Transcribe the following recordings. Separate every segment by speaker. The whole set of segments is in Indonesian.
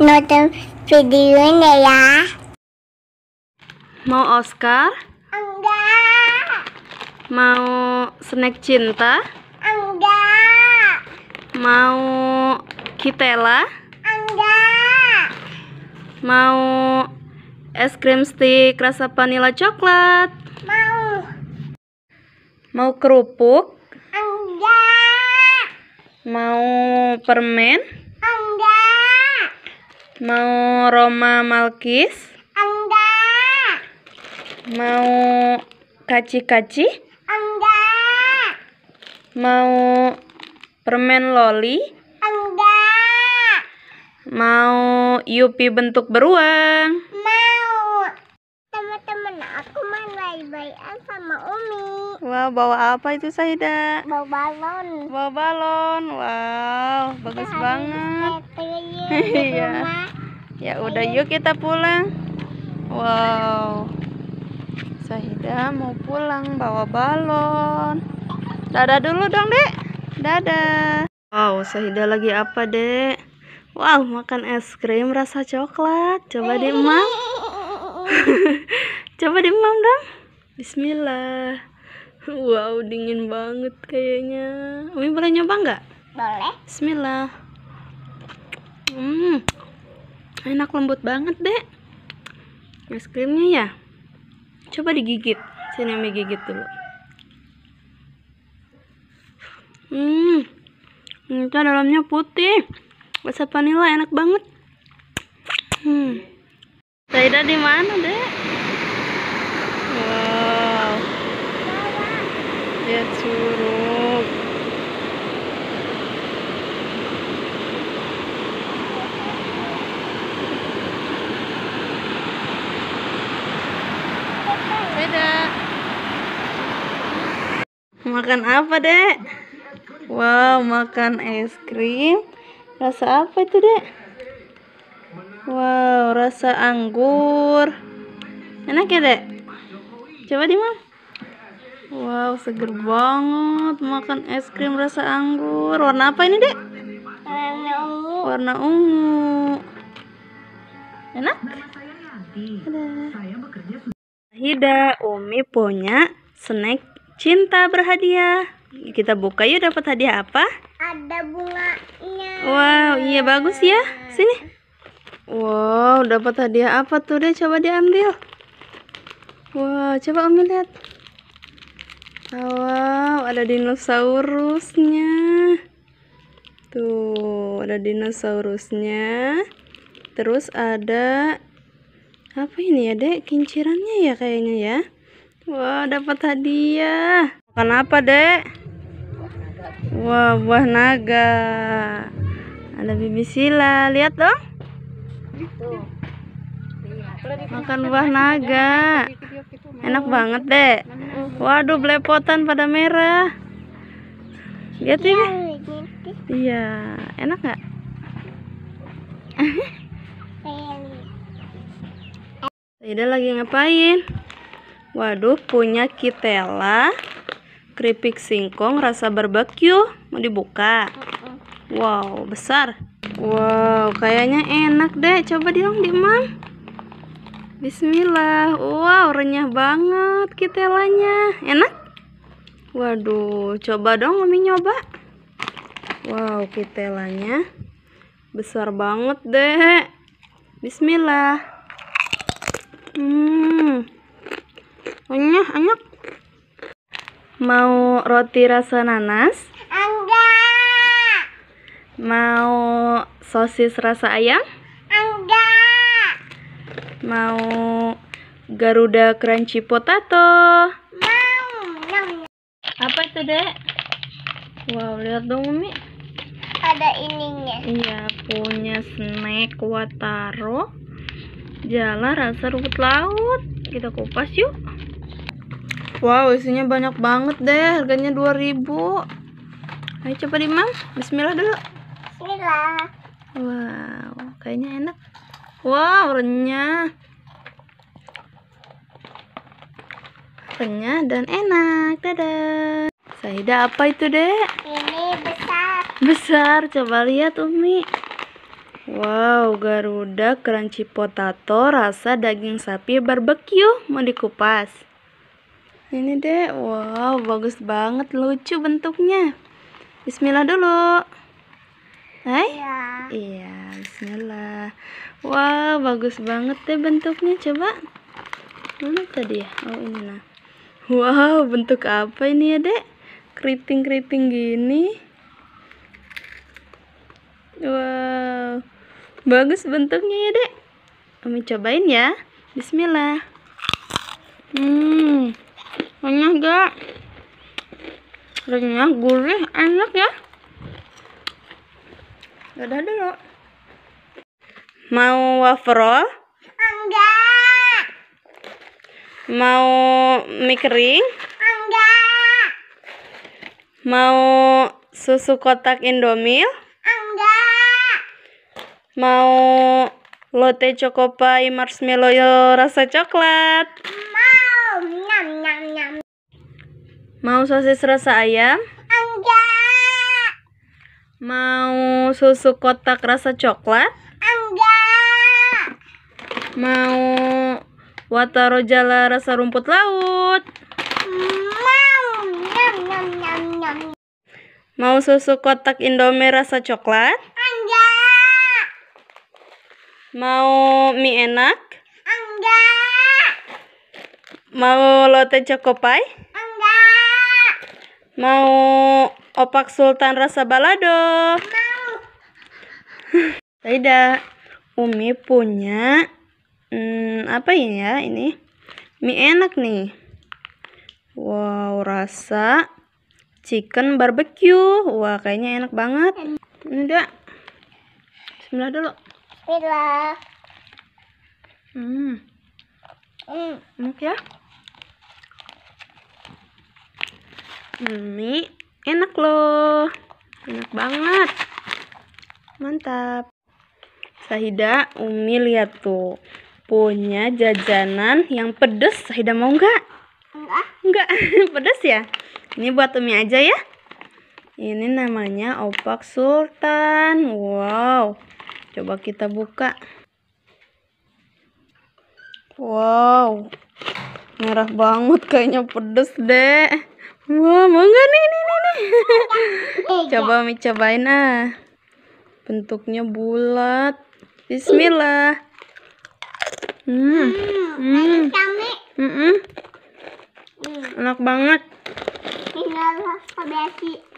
Speaker 1: nonton videonya ya. Mau Oscar? Enggak. Mau snack cinta?
Speaker 2: Enggak.
Speaker 1: Mau kitela? Enggak. Mau es krim stick rasa vanila coklat?
Speaker 2: Mau.
Speaker 1: Mau kerupuk?
Speaker 2: Enggak.
Speaker 1: Mau permen? Mau Roma Malkis? Enggak. Mau kaci-kaci?
Speaker 2: Enggak.
Speaker 1: Mau permen loli?
Speaker 2: Enggak.
Speaker 1: Mau Yupi bentuk beruang?
Speaker 2: Mau. Teman-teman aku main bayi-bayian sama Umi.
Speaker 1: Wah, wow, bawa apa itu Saida? Bawa balon. Bawa balon. Wow, bagus Kita banget. Iya. Ya udah yuk kita pulang. Wow. Sahida mau pulang bawa balon. Dadah dulu dong, Dek. Dadah. Wow, Sahida lagi apa, Dek? Wow, makan es krim rasa coklat. Coba deh, Mam. Coba deh, Mam dong. Bismillah. Wow, dingin banget kayaknya. Umi boleh nyoba nggak? Boleh. Bismillah. Hmm enak lembut banget deh es krimnya ya coba digigit sini ambil gigit dulu hmm itu dalamnya putih rasa vanilla enak banget hmm Saida di mana dek wow dia suruh Makan apa, Dek? Wow, makan es krim. Rasa apa itu, Dek? Wow, rasa anggur. Enak ya, Dek? Coba dimana? Wow, seger banget makan es krim rasa anggur. Warna apa ini, Dek? Warna ungu. Warna ungu. Enak? Ada. Hida Umi punya snack Cinta berhadiah. Kita buka yuk dapat hadiah apa?
Speaker 2: Ada bunganya.
Speaker 1: Wow, iya bagus ya. Sini. Wow, dapat hadiah apa tuh deh? Coba diambil. Wow, coba ambil lihat. Wow, ada dinosaurusnya. Tuh, ada dinosaurusnya. Terus ada apa ini ya, Dek? Kincirannya ya kayaknya ya. Wah, dapat hadiah. Makan apa, Dek? Wah, buah naga. Ada bibi sila. Lihat dong.
Speaker 2: Makan buah naga. Enak banget, Dek. Waduh,
Speaker 1: belepotan pada merah. Lihat ini. Iya, enak nggak? Ida lagi ngapain? Waduh, punya Kitela. Keripik singkong rasa barbeque. Mau dibuka? Wow, besar. Wow, kayaknya enak deh. Coba dong, Dimam. Bismillah. Wow, renyah banget kitelanya. Enak? Waduh, coba dong Mami nyoba. Wow, kitelanya besar banget deh. Bismillah. Hmm. Enyah, enyah. Mau roti rasa nanas? Enggak. Mau sosis rasa ayam? Enggak. Mau Garuda crunchy potato? Mau. Apa itu, Dek? Wow, lihat dong, Umi. Ada ininya. Iya, punya snack Wataro. Jala rasa rumput laut. Kita kupas yuk. Wow, isinya banyak banget deh. Harganya 2000. Ayo coba dimang. Bismillah dulu. Bismillah. Wow, kayaknya enak. Wow, renyah. Renyah dan enak. Dadah. Saida apa itu, Dek?
Speaker 2: Ini besar.
Speaker 1: Besar. Coba lihat, Umi. Wow, Garuda crunchy potato rasa daging sapi barbeque mau dikupas ini deh wow bagus banget lucu bentuknya Bismillah dulu Hai Iya. iya Bismillah wow bagus banget deh bentuknya coba mana tadi ya oh ini nah wow bentuk apa ini ya dek keriting keriting gini wow bagus bentuknya ya dek kami cobain ya Bismillah hmm renyah gak renyah gurih enak ya udah dulu mau wafer roll
Speaker 2: enggak
Speaker 1: mau mie kering
Speaker 2: enggak
Speaker 1: mau susu kotak indomil enggak mau lotte chocopai marshmallow rasa coklat Mau sosis rasa ayam?
Speaker 2: Enggak.
Speaker 1: Mau susu kotak rasa coklat? Enggak. Mau wataro jala rasa rumput laut?
Speaker 2: Mau. Nyam, nyam, nyam, nyam.
Speaker 1: Mau susu kotak indomie rasa coklat?
Speaker 2: Enggak.
Speaker 1: Mau mie enak?
Speaker 2: Enggak.
Speaker 1: Mau lotte cokopai? Enggak. Mau opak sultan rasa balado? Mau. Tidak. Umi punya hmm, apa ini ya ini? Mie enak nih. Wow, rasa chicken barbecue. Wah, kayaknya enak banget. Ini dia. Bismillah dulu. Bismillah. Hmm. Hmm. Enak ya? Mie enak loh. Enak banget. Mantap. Sahida, Umi lihat tuh. Punya jajanan yang pedes. Sahida mau nggak? Enggak. Enggak. pedes ya? Ini buat Umi aja ya. Ini namanya opak sultan. Wow. Coba kita buka. Wow. Merah banget kayaknya pedes deh. Wah, mau nggak nih, nih, nih, nih. Iya. Coba mi cobain ah. Bentuknya bulat.
Speaker 2: Bismillah.
Speaker 1: Hmm. Hmm. Hmm. Hmm. Enak banget.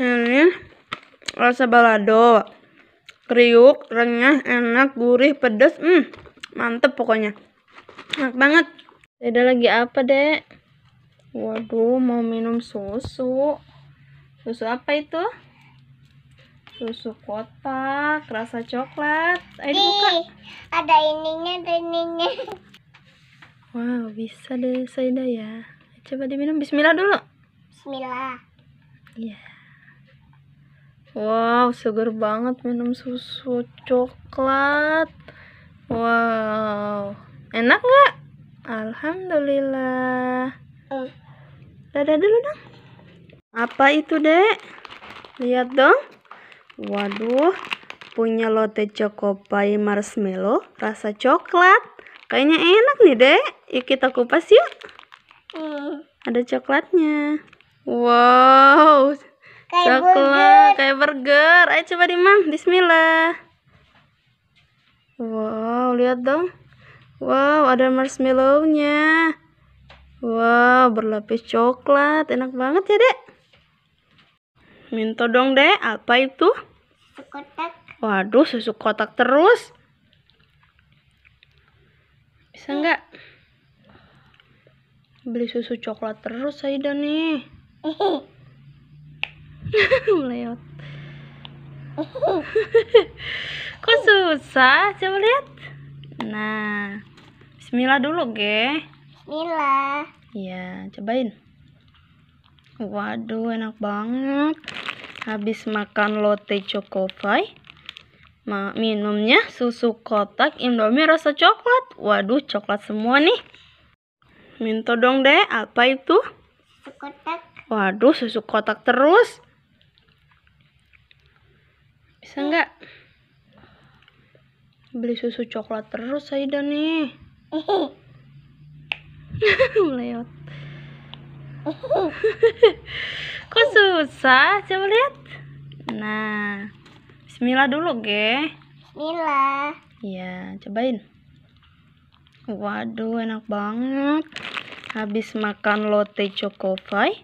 Speaker 1: Ini rasa balado. Kriuk, renyah, enak, gurih, pedas. Hmm. Mantep pokoknya. Enak banget. ada lagi apa, Dek? Waduh, mau minum susu. Susu apa itu? Susu kotak, rasa coklat. Ayo buka. Ada ininya, ada ininya. Wow, bisa deh Saida ya. Coba diminum. Bismillah dulu.
Speaker 2: Bismillah.
Speaker 1: Iya. Yeah. Wow, seger banget minum susu coklat. Wow. Enak nggak? Alhamdulillah. Mm. Dadah dulu dong. Apa itu, Dek? Lihat dong. Waduh, punya lote Choco Pie Marshmallow rasa coklat. Kayaknya enak nih, Dek. Yuk kita kupas yuk. uh. Ada coklatnya. Wow.
Speaker 2: Kayak coklat burger.
Speaker 1: kayak burger. Ayo coba dimang Bismillah. Wow, lihat dong. Wow, ada marshmallownya. Wow, berlapis coklat. Enak banget ya, Dek. Minta dong, Dek. Apa itu? Susu kotak. Waduh, susu kotak terus. Bisa iya. nggak? Beli susu coklat terus, Saida nih. Melihat. Kok susah? Coba lihat. Nah, bismillah dulu, ge. Bismillah. Iya, cobain. Waduh, enak banget. Habis makan lote lotte Ma, minumnya susu kotak Indomie rasa coklat. Waduh, coklat semua nih. Minta dong deh, apa itu? Susu kotak. Waduh, susu kotak terus. Bisa iya. nggak? Beli susu coklat terus, Aida nih. melewat kok susah coba lihat nah Bismillah dulu ge Bismillah ya, cobain waduh enak banget habis makan lotte cokofai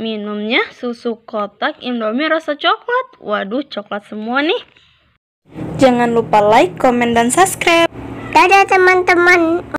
Speaker 1: minumnya susu kotak indomie rasa coklat waduh coklat semua nih jangan lupa like, komen, dan subscribe dadah teman-teman